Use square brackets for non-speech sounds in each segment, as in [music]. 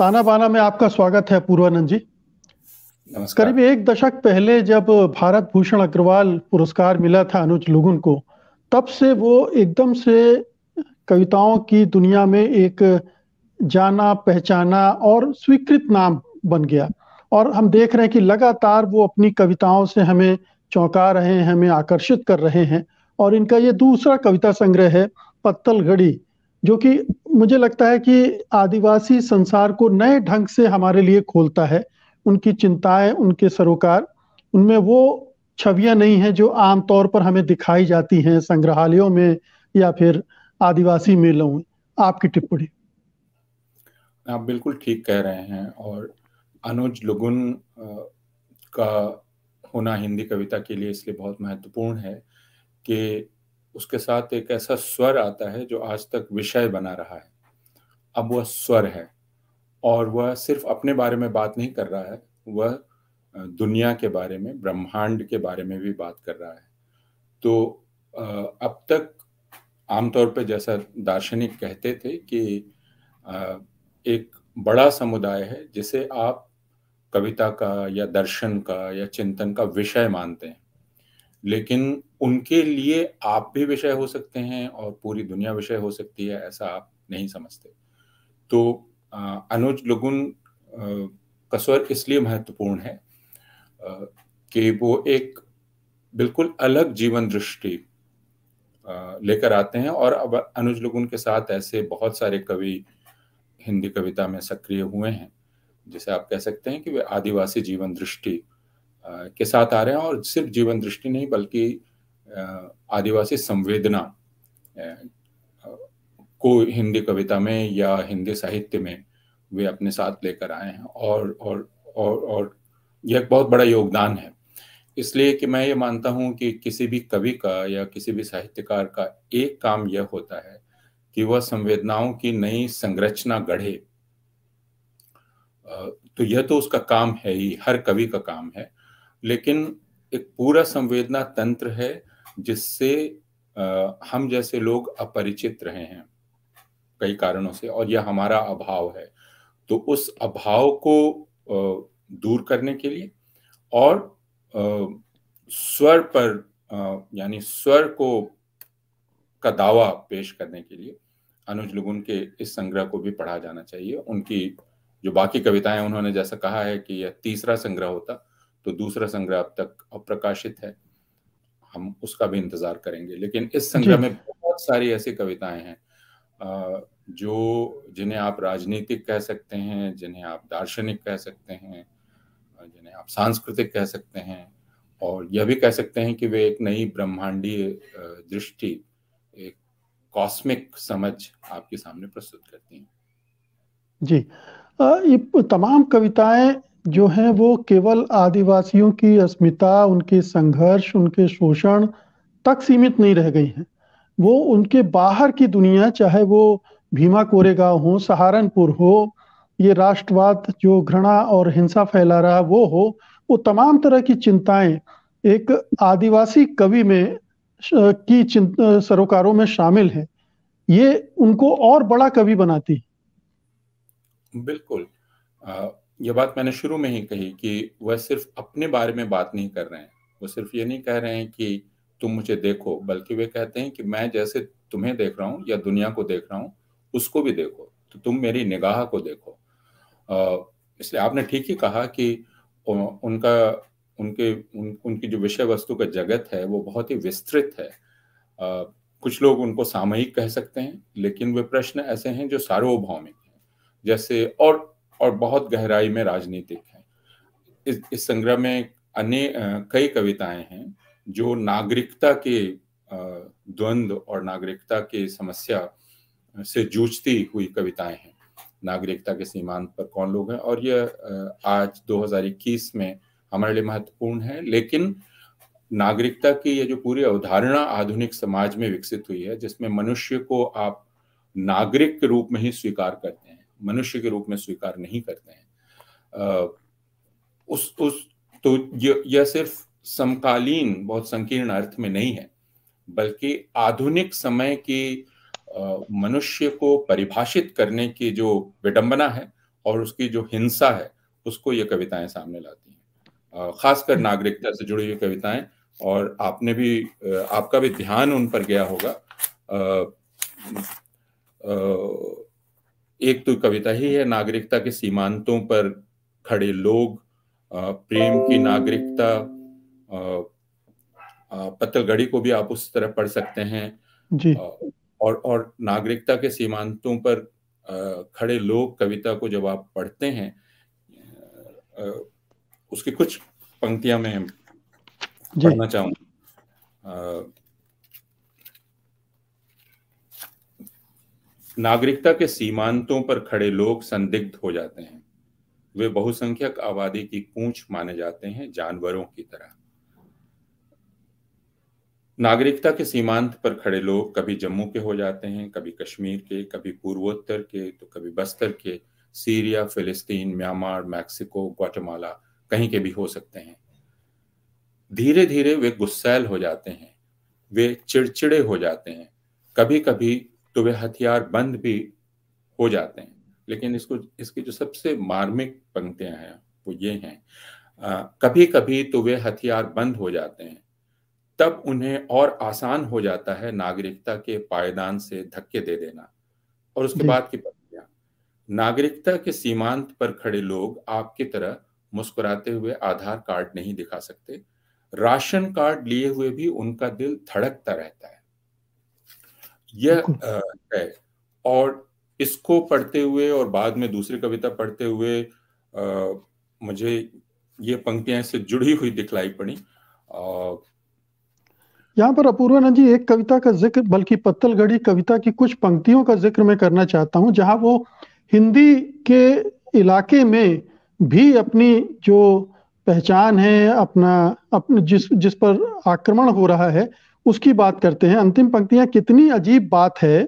ताना बाना में आपका स्वागत है पूर्वानंद जी नमस्कार करीब एक दशक पहले जब भारत भूषण अग्रवाल पुरस्कार मिला था अनुज लुगुन को तब से वो एकदम से कविताओं की दुनिया में एक जाना पहचाना और स्वीकृत नाम बन गया और हम देख रहे हैं कि लगातार वो अपनी कविताओं से हमें चौंका रहे हैं हमें आकर्षित कर रहे हैं और इनका ये दूसरा कविता संग्रह है पत्तल घड़ी जो कि मुझे लगता है कि आदिवासी संसार को नए ढंग से हमारे लिए खोलता है उनकी चिंताएं उनके सरोकार उनमें वो छवियां नहीं है जो आमतौर पर हमें दिखाई जाती हैं संग्रहालयों में या फिर आदिवासी मेलों में आपकी टिप्पणी आप बिल्कुल ठीक कह रहे हैं और अनुज लुगुन का होना हिंदी कविता के लिए इसलिए बहुत महत्वपूर्ण है कि उसके साथ एक ऐसा स्वर आता है जो आज तक विषय बना रहा है अब वह स्वर है और वह सिर्फ अपने बारे में बात नहीं कर रहा है वह दुनिया के बारे में ब्रह्मांड के बारे में भी बात कर रहा है तो अब तक आमतौर पर जैसा दार्शनिक कहते थे कि एक बड़ा समुदाय है जिसे आप कविता का या दर्शन का या चिंतन का विषय मानते हैं लेकिन उनके लिए आप भी विषय हो सकते हैं और पूरी दुनिया विषय हो सकती है ऐसा आप नहीं समझते तो अनुज लगुन का स्वर इसलिए महत्वपूर्ण है कि वो एक बिल्कुल अलग जीवन दृष्टि लेकर आते हैं और अब अनुज लगुन के साथ ऐसे बहुत सारे कवि हिंदी कविता में सक्रिय हुए हैं जिसे आप कह सकते हैं कि वे आदिवासी जीवन दृष्टि के साथ आ रहे हैं और सिर्फ जीवन दृष्टि नहीं बल्कि आदिवासी संवेदना को हिंदी कविता में या हिंदी साहित्य में वे अपने साथ लेकर आए हैं और और और और यह एक बहुत बड़ा योगदान है इसलिए कि मैं ये मानता हूँ कि किसी भी कवि का या किसी भी साहित्यकार का एक काम यह होता है कि वह संवेदनाओं की नई संरचना गढ़े तो यह तो उसका काम है ही हर कवि का काम है लेकिन एक पूरा संवेदना तंत्र है जिससे हम जैसे लोग अपरिचित रहे हैं कई कारणों से और यह हमारा अभाव है तो उस अभाव को दूर करने के लिए और स्वर पर यानी स्वर को का दावा पेश करने के लिए अनुज लुगुन के इस संग्रह को भी पढ़ा जाना चाहिए उनकी जो बाकी कविताएं उन्होंने जैसा कहा है कि यह तीसरा संग्रह होता तो दूसरा संग्रह अब तक अप्रकाशित है हम उसका भी इंतजार करेंगे लेकिन इस संग्रह में बहुत सारी ऐसी कविताएं हैं जो जिन्हें आप राजनीतिक कह सकते हैं जिन्हें आप दार्शनिक कह सकते हैं जिन्हें आप सांस्कृतिक कह सकते हैं और यह भी कह सकते हैं कि वे एक नई ब्रह्मांडीय दृष्टि एक कॉस्मिक समझ आपके सामने प्रस्तुत करती हैं जी ये तमाम कविताएं जो है वो केवल आदिवासियों की अस्मिता उनके संघर्ष उनके शोषण तक सीमित नहीं रह गई हैं वो उनके बाहर की दुनिया चाहे वो भीमा कोरेगांव हो सहारनपुर हो ये राष्ट्रवाद जो घृणा और हिंसा फैला रहा वो हो वो तमाम तरह की चिंताएं एक आदिवासी कवि में की सरोकारों में शामिल है ये उनको और बड़ा कवि बनाती बिल्कुल ये बात मैंने शुरू में ही कही कि वह सिर्फ अपने बारे में बात नहीं कर रहे हैं वो सिर्फ ये नहीं कह रहे हैं कि तुम मुझे देखो बल्कि वे कहते हैं कि मैं जैसे तुम्हें देख रहा हूँ या दुनिया को देख रहा हूँ उसको भी देखो तो तुम मेरी निगाह को देखो इसलिए आपने ठीक ही कहा कि उनका उनके उन, उनकी जो विषय वस्तु का जगत है वो बहुत ही विस्तृत है आ, कुछ लोग उनको सामयिक कह सकते हैं लेकिन वे प्रश्न ऐसे हैं जो सार्वभौमिक हैं जैसे और और बहुत गहराई में राजनीतिक है इस, इस संग्रह में अन्य कई कविताएं हैं जो नागरिकता के द्वंद्व और नागरिकता के समस्या से जूझती हुई कविताएं हैं नागरिकता के सीमांत पर कौन लोग हैं और यह आज 2021 में हमारे लिए महत्वपूर्ण है लेकिन नागरिकता की यह जो पूरी अवधारणा आधुनिक समाज में विकसित हुई है जिसमें मनुष्य को आप नागरिक के रूप में ही स्वीकार करते हैं मनुष्य के रूप में स्वीकार नहीं करते हैं उस उस तो यह सिर्फ समकालीन बहुत संकीर्ण अर्थ में नहीं है बल्कि आधुनिक समय के मनुष्य को परिभाषित करने की जो विडंबना है और उसकी जो हिंसा है उसको ये कविताएं सामने लाती हैं खासकर हम्म। नागरिकता से जुड़ी हुई कविताएं और आपने भी आपका भी ध्यान उन पर गया होगा आ, आ, एक तो कविता ही है नागरिकता के सीमांतों पर खड़े लोग प्रेम की नागरिकता पत्तलगढ़ी को भी आप उस तरह पढ़ सकते हैं जी और और नागरिकता के सीमांतों पर खड़े लोग कविता को जब आप पढ़ते हैं उसकी कुछ पंक्तियां मैं पढ़ना चाहूंगा नागरिकता के सीमांतों पर खड़े लोग संदिग्ध हो जाते हैं वे बहुसंख्यक आबादी की पूंछ माने जाते हैं जानवरों की तरह नागरिकता के सीमांत पर खड़े लोग कभी जम्मू के हो जाते हैं कभी कश्मीर के कभी पूर्वोत्तर के तो कभी बस्तर के सीरिया फिलिस्तीन म्यांमार मैक्सिको ग्वाटेमाला कहीं के भी हो सकते हैं धीरे धीरे वे गुस्सैल हो जाते हैं वे चिड़चिड़े हो जाते हैं कभी कभी तो वे हथियार बंद भी हो जाते हैं लेकिन इसको इसकी जो सबसे मार्मिक पंक्तियां हैं वो ये हैं कभी कभी तो वे हथियार बंद हो जाते हैं तब उन्हें और आसान हो जाता है नागरिकता के पायदान से धक्के दे देना और उसके बाद की पंक्तियां नागरिकता के सीमांत पर खड़े लोग आपकी तरह मुस्कुराते हुए आधार कार्ड नहीं दिखा सकते राशन कार्ड लिए हुए भी उनका दिल धड़कता रहता है यह है और इसको पढ़ते हुए और बाद में दूसरी कविता पढ़ते हुए आ, मुझे ये पंक्तियां से जुड़ी हुई दिखलाई पड़ी यहाँ पर अपूर्वानंद जी एक कविता का जिक्र बल्कि पत्तलगढ़ी कविता की कुछ पंक्तियों का जिक्र मैं करना चाहता हूँ जहाँ वो हिंदी के इलाके में भी अपनी जो पहचान है अपना अपने जिस जिस पर आक्रमण हो रहा है उसकी बात करते हैं अंतिम पंक्तियां कितनी अजीब बात है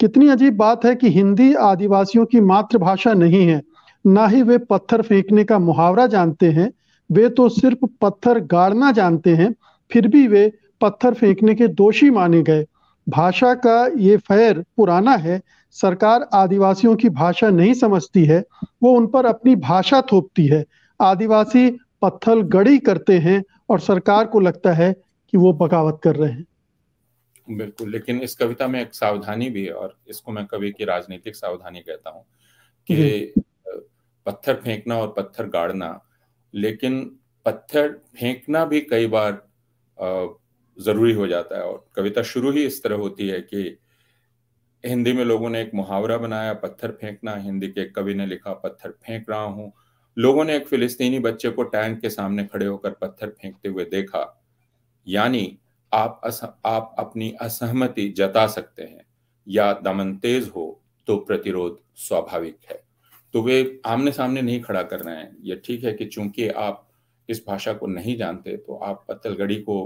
कितनी अजीब बात है कि हिंदी आदिवासियों की मातृभाषा नहीं है ना ही वे पत्थर फेंकने का मुहावरा जानते हैं वे तो सिर्फ पत्थर गाड़ना जानते हैं फिर भी वे पत्थर फेंकने के दोषी माने गए भाषा का ये फैर पुराना है सरकार आदिवासियों की भाषा नहीं समझती है वो उन पर अपनी भाषा थोपती है आदिवासी पत्थल गड़ी करते हैं और सरकार को लगता है कि वो बगावत कर रहे हैं बिल्कुल लेकिन इस कविता में एक सावधानी भी है और इसको मैं कवि की राजनीतिक सावधानी कहता हूँ कि पत्थर फेंकना और पत्थर गाड़ना लेकिन पत्थर फेंकना भी कई बार जरूरी हो जाता है और कविता शुरू ही इस तरह होती है कि हिंदी में लोगों ने एक मुहावरा बनाया पत्थर फेंकना हिंदी के कवि ने लिखा पत्थर फेंक रहा हूँ लोगों ने एक फिलिस्तीनी बच्चे को टैंक के सामने खड़े होकर पत्थर फेंकते हुए देखा यानी आप अस, आप अपनी असहमति जता सकते हैं या दमन तेज हो तो प्रतिरोध स्वाभाविक है तो वे आमने सामने नहीं खड़ा कर रहे हैं यह ठीक है कि चूंकि आप इस भाषा को नहीं जानते तो आप पत्तलगढ़ी को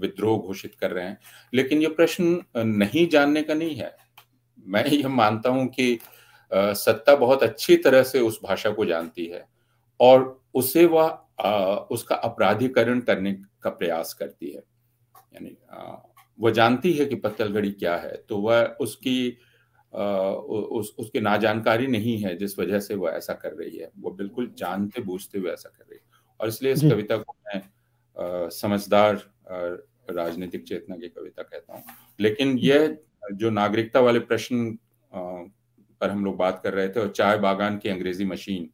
विद्रोह घोषित कर रहे हैं लेकिन यह प्रश्न नहीं जानने का नहीं है मैं यह मानता हूं कि सत्ता बहुत अच्छी तरह से उस भाषा को जानती है और उसे वह उसका अपराधीकरण करने का प्रयास करती है यानी वह जानती है कि पत्तलगड़ी क्या है तो वह उसकी आ, उस उसकी जानकारी नहीं है जिस वजह से वह ऐसा कर रही है वो बिल्कुल जानते बूझते हुए ऐसा कर रही है और इसलिए इस कविता को मैं आ, समझदार राजनीतिक चेतना की कविता कहता हूँ लेकिन यह जो नागरिकता वाले प्रश्न पर हम लोग बात कर रहे थे और चाय बागान की अंग्रेजी मशीन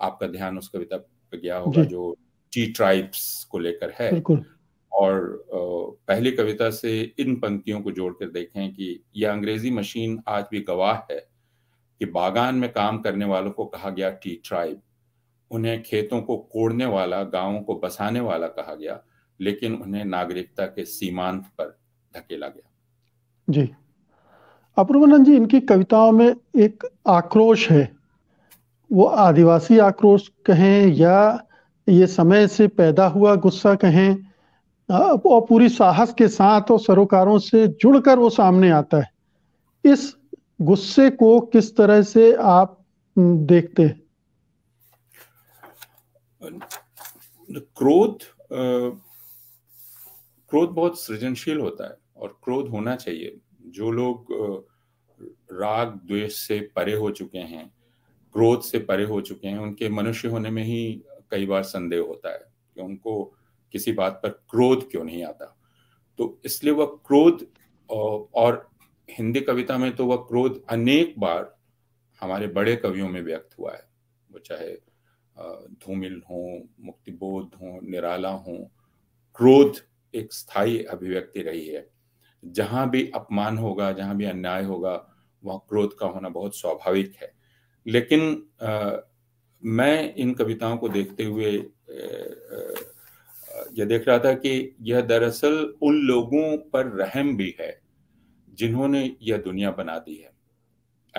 आपका ध्यान उस कविता गया होगा जो टी ट्राइब्स को लेकर है और पहली कविता से इन पंक्तियों को जोड़कर देखें कि यह अंग्रेजी मशीन आज भी गवाह है कि बागान में काम करने वालों को कहा गया टी ट्राइब उन्हें खेतों को कोड़ने वाला गांवों को बसाने वाला कहा गया लेकिन उन्हें नागरिकता के सीमांत पर धकेला गया जी अपूर्वानंद जी इनकी कविताओं में एक आक्रोश है वो आदिवासी आक्रोश कहें या ये समय से पैदा हुआ गुस्सा कहें और पूरी साहस के साथ और सरोकारों से जुड़कर वो सामने आता है इस गुस्से को किस तरह से आप देखते हैं क्रोध क्रोध बहुत सृजनशील होता है और क्रोध होना चाहिए जो लोग राग द्वेष से परे हो चुके हैं क्रोध से परे हो चुके हैं उनके मनुष्य होने में ही कई बार संदेह होता है कि उनको किसी बात पर क्रोध क्यों नहीं आता तो इसलिए वह क्रोध और हिंदी कविता में तो वह क्रोध अनेक बार हमारे बड़े कवियों में व्यक्त हुआ है वो चाहे धूमिल हो मुक्तिबोध हो निराला हो क्रोध एक स्थायी अभिव्यक्ति रही है जहां भी अपमान होगा जहां भी अन्याय होगा वहां क्रोध का होना बहुत स्वाभाविक है लेकिन आ, मैं इन कविताओं को देखते हुए यह देख रहा था कि यह दरअसल उन लोगों पर रहम भी है जिन्होंने यह दुनिया बना दी है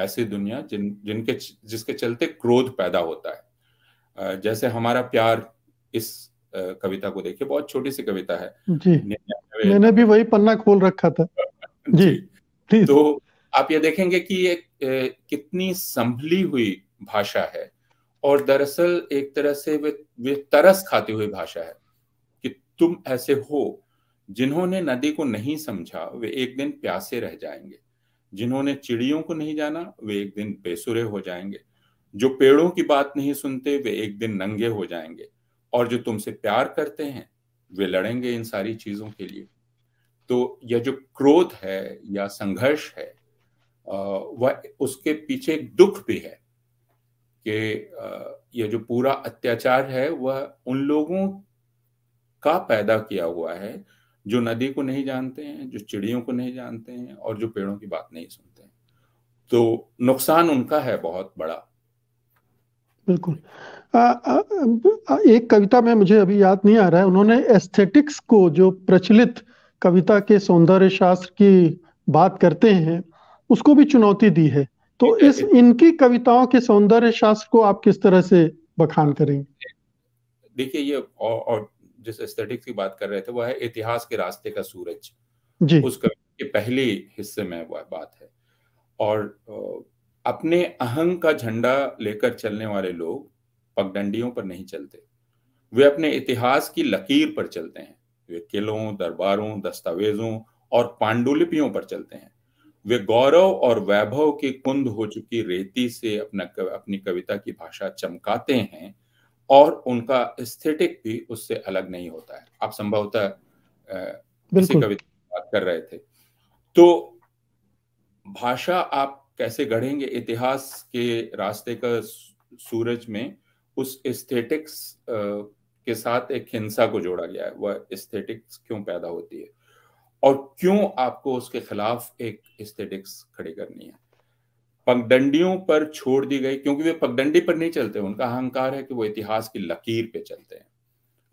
ऐसी दुनिया जिन जिनके जिसके चलते क्रोध पैदा होता है जैसे हमारा प्यार इस कविता को देखिए बहुत छोटी सी कविता है जी मैंने भी वही पन्ना खोल रखा था [laughs] जी, जी तो आप ये देखेंगे कि ये कितनी संभली हुई भाषा है और दरअसल एक तरह से वे वे तरस खाती हुई भाषा है कि तुम ऐसे हो जिन्होंने नदी को नहीं समझा वे एक दिन प्यासे रह जाएंगे जिन्होंने चिड़ियों को नहीं जाना वे एक दिन बेसुरे हो जाएंगे जो पेड़ों की बात नहीं सुनते वे एक दिन नंगे हो जाएंगे और जो तुमसे प्यार करते हैं वे लड़ेंगे इन सारी चीजों के लिए तो यह जो क्रोध है या संघर्ष है वह उसके पीछे एक दुख भी है कि यह जो पूरा अत्याचार है वह उन लोगों का पैदा किया हुआ है जो नदी को नहीं जानते हैं जो चिड़ियों को नहीं जानते हैं और जो पेड़ों की बात नहीं सुनते हैं तो नुकसान उनका है बहुत बड़ा बिल्कुल एक कविता में मुझे अभी याद नहीं आ रहा है उन्होंने एस्थेटिक्स को जो प्रचलित कविता के सौंदर्य शास्त्र की बात करते हैं उसको भी चुनौती दी है तो इस इनकी कविताओं के सौंदर्य शास्त्र को आप किस तरह से बखान करेंगे देखिए ये और, और जिस एस्थेटिक्स की बात कर रहे थे वह है इतिहास के रास्ते का सूरज जी उस कविता के पहले हिस्से में वह बात है और अपने अहंग का झंडा लेकर चलने वाले लोग पगडंडियों पर नहीं चलते वे अपने इतिहास की लकीर पर चलते हैं वे किलों दरबारों दस्तावेजों और पांडुलिपियों पर चलते हैं वे गौरव और वैभव की कुंद हो चुकी रेती से अपना अपनी कविता की भाषा चमकाते हैं और उनका एस्थेटिक भी उससे अलग नहीं होता है आप संभवतः किसी कविता बात कर रहे थे तो भाषा आप कैसे गढ़ेंगे इतिहास के रास्ते का सूरज में उस एस्थेटिक्स के साथ एक हिंसा को जोड़ा गया है वह एस्थेटिक्स क्यों पैदा होती है और क्यों आपको उसके खिलाफ एक स्टेटिक्स खड़ी करनी है पगडंडियों पर छोड़ दी गई क्योंकि वे पगडंडी पर नहीं चलते उनका अहंकार है कि वो इतिहास की लकीर पे चलते हैं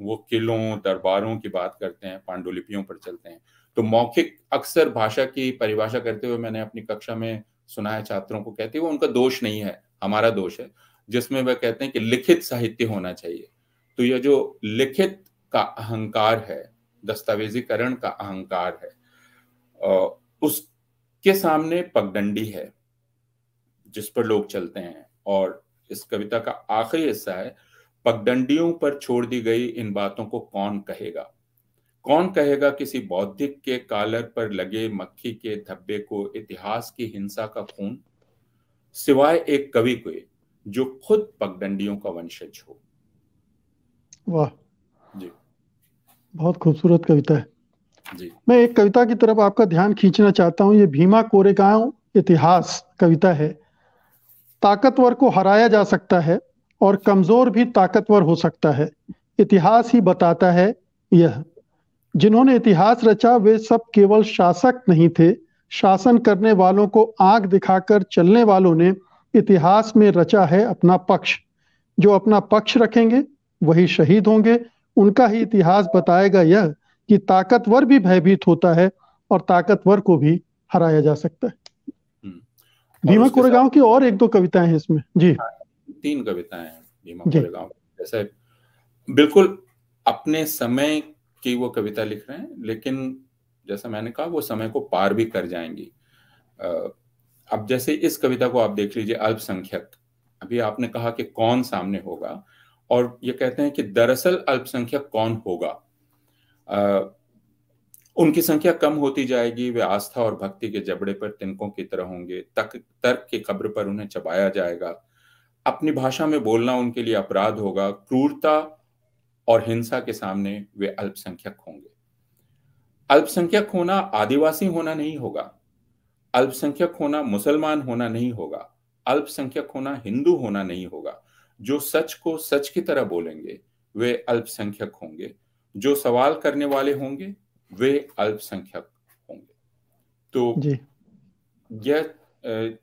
वो किलों दरबारों की बात करते हैं पांडुलिपियों पर चलते हैं तो मौखिक अक्सर भाषा की परिभाषा करते हुए मैंने अपनी कक्षा में सुना है छात्रों को कहते हैं वो उनका दोष नहीं है हमारा दोष है जिसमें वह कहते हैं कि लिखित साहित्य होना चाहिए तो यह जो लिखित का अहंकार है दस्तावेजीकरण का अहंकार है उसके सामने पगडंडी है जिस पर लोग चलते हैं और इस कविता का आखिरी हिस्सा है पगडंडियों पर छोड़ दी गई इन बातों को कौन कहेगा कौन कहेगा किसी बौद्धिक के कालर पर लगे मक्खी के धब्बे को इतिहास की हिंसा का खून सिवाय एक कवि के जो खुद पगडंडियों का वंशज हो वाह बहुत खूबसूरत कविता है जी मैं एक कविता की तरफ आपका ध्यान खींचना चाहता हूँ ये भीमा कोरेगांव इतिहास कविता है ताकतवर को हराया जा सकता है और कमजोर भी ताकतवर हो सकता है इतिहास ही बताता है यह जिन्होंने इतिहास रचा वे सब केवल शासक नहीं थे शासन करने वालों को आंख दिखाकर चलने वालों ने इतिहास में रचा है अपना पक्ष जो अपना पक्ष रखेंगे वही शहीद होंगे उनका ही इतिहास बताएगा यह कि ताकतवर भी भयभीत होता है और ताकतवर को भी हराया जा सकता है हम्म। भीमा कोरेगांव की और एक दो कविताएं हैं इसमें जी हाँ, तीन कविताएं हैं जैसे बिल्कुल अपने समय की वो कविता लिख रहे हैं लेकिन जैसा मैंने कहा वो समय को पार भी कर जाएंगी अब जैसे इस कविता को आप देख लीजिए अल्पसंख्यक अभी आपने कहा कि कौन सामने होगा और ये कहते हैं कि दरअसल अल्पसंख्यक कौन होगा आ, उनकी संख्या कम होती जाएगी वे आस्था और भक्ति के जबड़े पर तिनकों की तरह होंगे तक तर्क की कब्र पर उन्हें चबाया जाएगा अपनी भाषा में बोलना उनके लिए अपराध होगा क्रूरता और हिंसा के सामने वे अल्पसंख्यक होंगे अल्पसंख्यक होना आदिवासी होना नहीं होगा अल्पसंख्यक होना मुसलमान होना नहीं होगा अल्पसंख्यक होना हिंदू होना नहीं होगा जो सच को सच की तरह बोलेंगे वे अल्पसंख्यक होंगे जो सवाल करने वाले होंगे वे अल्पसंख्यक होंगे तो जी। यह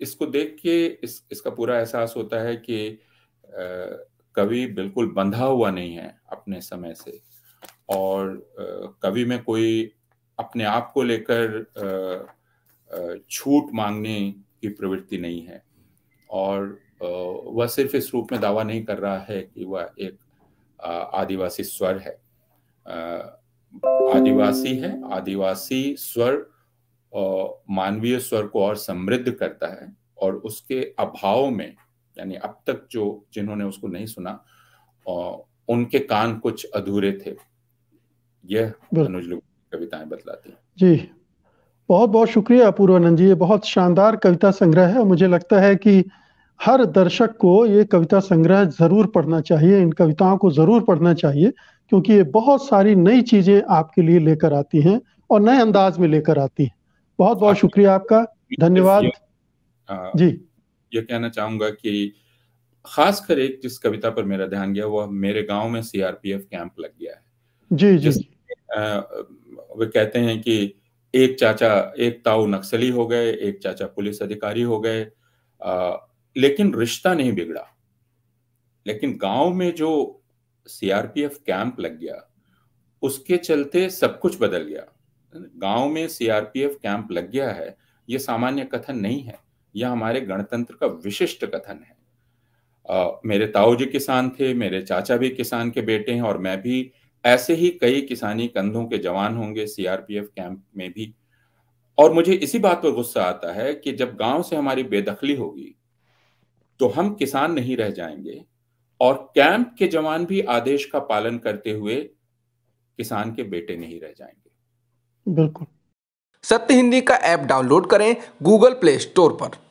इसको देख के इस, इसका पूरा एहसास होता है कि कवि बिल्कुल बंधा हुआ नहीं है अपने समय से और कवि में कोई अपने आप को लेकर छूट मांगने की प्रवृत्ति नहीं है और वह सिर्फ इस रूप में दावा नहीं कर रहा है कि वह एक आदिवासी स्वर है आदिवासी है आदिवासी स्वर मानवीय स्वर को और समृद्ध करता है और उसके अभाव में यानी अब तक जो जिन्होंने उसको नहीं सुना उनके कान कुछ अधूरे थे यह कविताएं बतलाती है जी बहुत बहुत शुक्रिया पूर्वानंद जी ये बहुत शानदार कविता संग्रह है मुझे लगता है कि हर दर्शक को ये कविता संग्रह जरूर पढ़ना चाहिए इन कविताओं को जरूर पढ़ना चाहिए क्योंकि ये बहुत सारी नई चीजें आपके लिए लेकर आती हैं और नए अंदाज में लेकर आती हैं बहुत बहुत शुक्रिया आपका धन्यवाद जी ये कहना चाहूंगा कि खासकर एक जिस कविता पर मेरा ध्यान गया वो मेरे गांव में सीआरपीएफ कैंप लग गया है जी जी वे कहते हैं कि एक चाचा एक ताऊ नक्सली हो गए एक चाचा पुलिस अधिकारी हो गए लेकिन रिश्ता नहीं बिगड़ा लेकिन गांव में जो सीआरपीएफ कैंप लग गया उसके चलते सब कुछ बदल गया गांव में सीआरपीएफ कैंप लग गया है यह सामान्य कथन नहीं है यह हमारे गणतंत्र का विशिष्ट कथन है आ, मेरे ताऊ जी किसान थे मेरे चाचा भी किसान के बेटे हैं और मैं भी ऐसे ही कई किसानी कंधों के जवान होंगे सीआरपीएफ कैंप में भी और मुझे इसी बात पर गुस्सा आता है कि जब गांव से हमारी बेदखली होगी तो हम किसान नहीं रह जाएंगे और कैंप के जवान भी आदेश का पालन करते हुए किसान के बेटे नहीं रह जाएंगे बिल्कुल सत्य हिंदी का ऐप डाउनलोड करें गूगल प्ले स्टोर पर